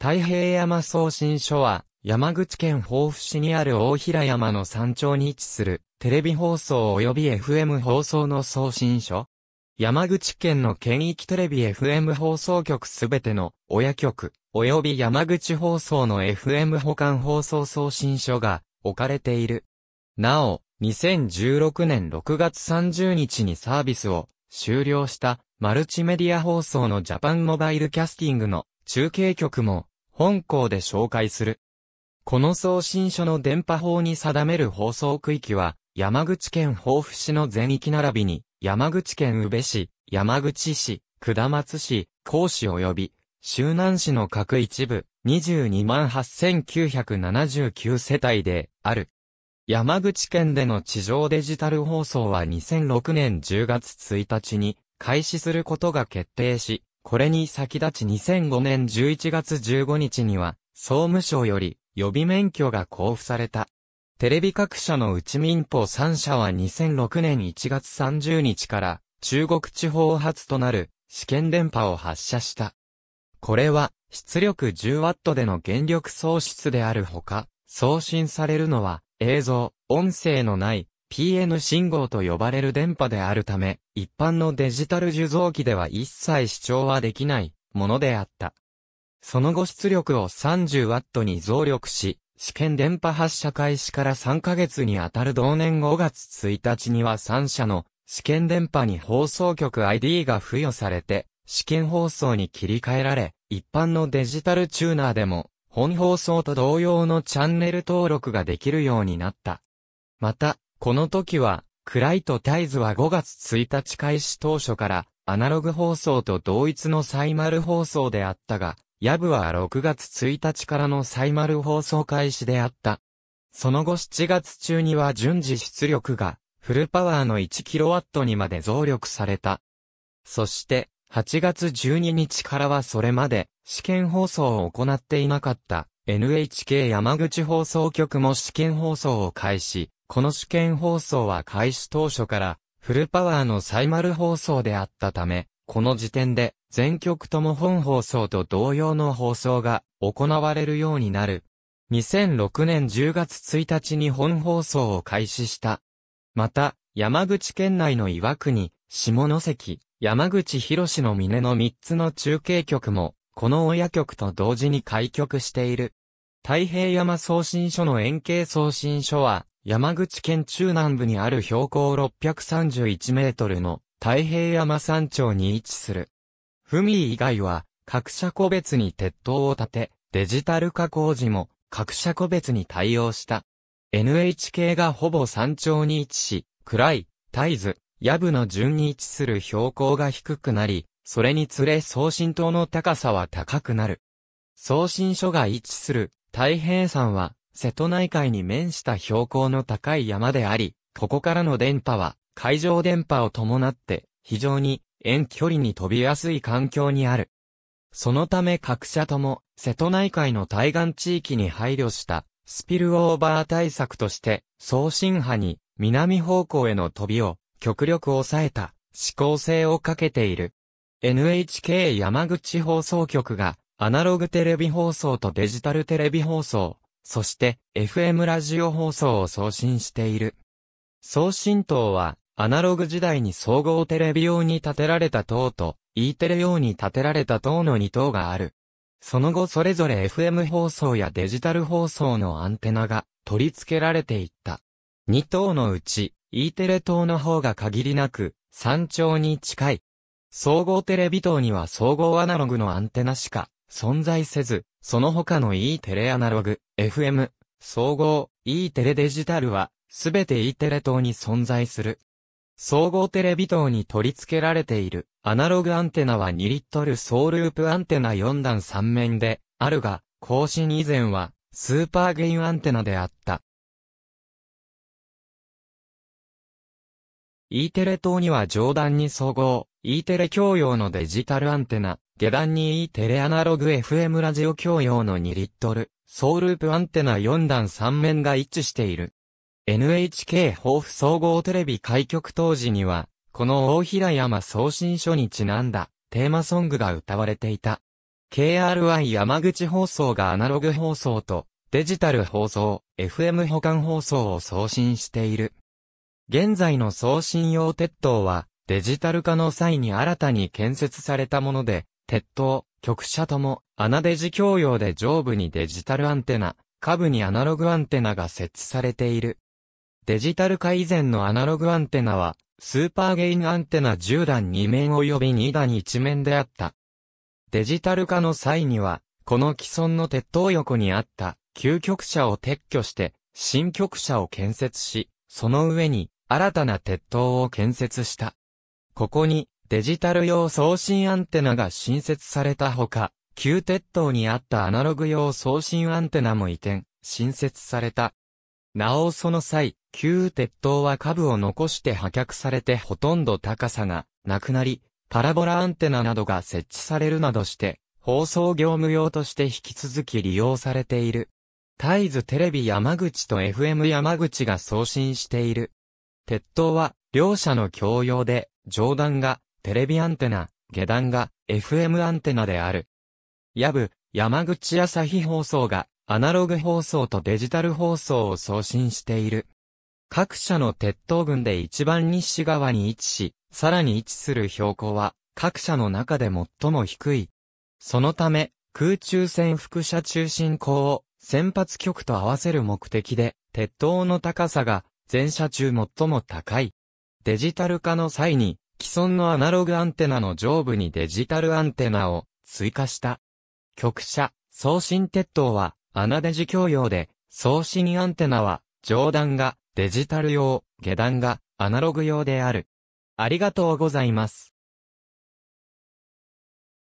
太平山送信所は、山口県防府市にある大平山の山頂に位置する、テレビ放送及び FM 放送の送信所。山口県の県域テレビ FM 放送局すべての親局、及び山口放送の FM 保管放送送信所が置かれている。なお、2016年6月30日にサービスを終了したマルチメディア放送のジャパンモバイルキャスティングの中継局も本校で紹介する。この送信書の電波法に定める放送区域は、山口県防府市の全域並びに、山口県宇部市、山口市、下松市、甲市及び、周南市の各一部、228,979世帯で、ある。山口県での地上デジタル放送は2006年10月1日に開始することが決定し、これに先立ち2005年11月15日には、総務省より予備免許が交付された。テレビ各社のうち民法3社は2006年1月30日から中国地方発となる試験電波を発射した。これは出力 10W での原力喪失であるほか、送信されるのは映像、音声のない PN 信号と呼ばれる電波であるため、一般のデジタル受像機では一切視聴はできないものであった。その後出力を 30W に増力し、試験電波発射開始から3ヶ月にあたる同年5月1日には3社の試験電波に放送局 ID が付与されて、試験放送に切り替えられ、一般のデジタルチューナーでも、本放送と同様のチャンネル登録ができるようになった。また、この時は、クライト・タイズは5月1日開始当初から、アナログ放送と同一のサイマル放送であったが、ヤブは6月1日からのサイマル放送開始であった。その後7月中には順次出力が、フルパワーの 1kW にまで増力された。そして、8月12日からはそれまで、試験放送を行っていなかった、NHK 山口放送局も試験放送を開始、この試験放送は開始当初から、フルパワーのサイマル放送であったため、この時点で、全局とも本放送と同様の放送が行われるようになる。2006年10月1日に本放送を開始した。また、山口県内の岩国、下関、山口広志の峰の3つの中継局も、この親局と同時に開局している。太平山送信所の円形送信所は、山口県中南部にある標高631メートルの太平山山頂に位置する。文以外は、各社個別に鉄塔を建て、デジタル化工事も各社個別に対応した。NHK がほぼ山頂に位置し、暗い、絶えず、野部の順に位置する標高が低くなり、それにつれ送信塔の高さは高くなる。送信所が位置する太平山は、瀬戸内海に面した標高の高い山であり、ここからの電波は、海上電波を伴って、非常に遠距離に飛びやすい環境にある。そのため各社とも、瀬戸内海の対岸地域に配慮した、スピルオーバー対策として、送信波に、南方向への飛びを、極力抑えた、指向性をかけている。NHK 山口放送局が、アナログテレビ放送とデジタルテレビ放送、そして FM ラジオ放送を送信している。送信塔は、アナログ時代に総合テレビ用に建てられた塔と、E テレ用に建てられた塔の2塔がある。その後それぞれ FM 放送やデジタル放送のアンテナが取り付けられていった。2塔のうち、E テレ塔の方が限りなく、山頂に近い。総合テレビ塔には総合アナログのアンテナしか存在せず、その他の E テレアナログ、FM、総合、E テレデジタルは、すべて E テレ等に存在する。総合テレビ塔に取り付けられているアナログアンテナは2リットル総ループアンテナ4段3面であるが、更新以前はスーパーゲインアンテナであった。E テレ塔には上段に総合、E テレ共用のデジタルアンテナ、下段に E テレアナログ FM ラジオ共用の2リットル、総ループアンテナ4段3面が一致している。NHK 豊富総合テレビ開局当時には、この大平山送信所にちなんだテーマソングが歌われていた。KRI 山口放送がアナログ放送とデジタル放送、FM 保管放送を送信している。現在の送信用鉄塔はデジタル化の際に新たに建設されたもので、鉄塔、局舎とも、穴デジ共用で上部にデジタルアンテナ、下部にアナログアンテナが設置されている。デジタル化以前のアナログアンテナは、スーパーゲインアンテナ10段2面及び2段1面であった。デジタル化の際には、この既存の鉄塔横にあった旧局舎を撤去して、新局舎を建設し、その上に新たな鉄塔を建設した。ここにデジタル用送信アンテナが新設されたほか、旧鉄塔にあったアナログ用送信アンテナも移転、新設された。なおその際、旧鉄塔は株を残して破却されてほとんど高さがなくなり、パラボラアンテナなどが設置されるなどして、放送業務用として引き続き利用されている。絶えずテレビ山口と FM 山口が送信している。鉄塔は両者の共用で、上段がテレビアンテナ、下段が FM アンテナである。やぶ、山口朝日放送がアナログ放送とデジタル放送を送信している。各社の鉄塔群で一番西側に位置し、さらに位置する標高は各社の中で最も低い。そのため、空中戦副車中心高を先発局と合わせる目的で、鉄塔の高さが全車中最も高い。デジタル化の際に、既存のアナログアンテナの上部にデジタルアンテナを追加した。局舎、送信鉄塔は穴デジ共用で、送信アンテナは上段がデジタル用、下段がアナログ用である。ありがとうございます。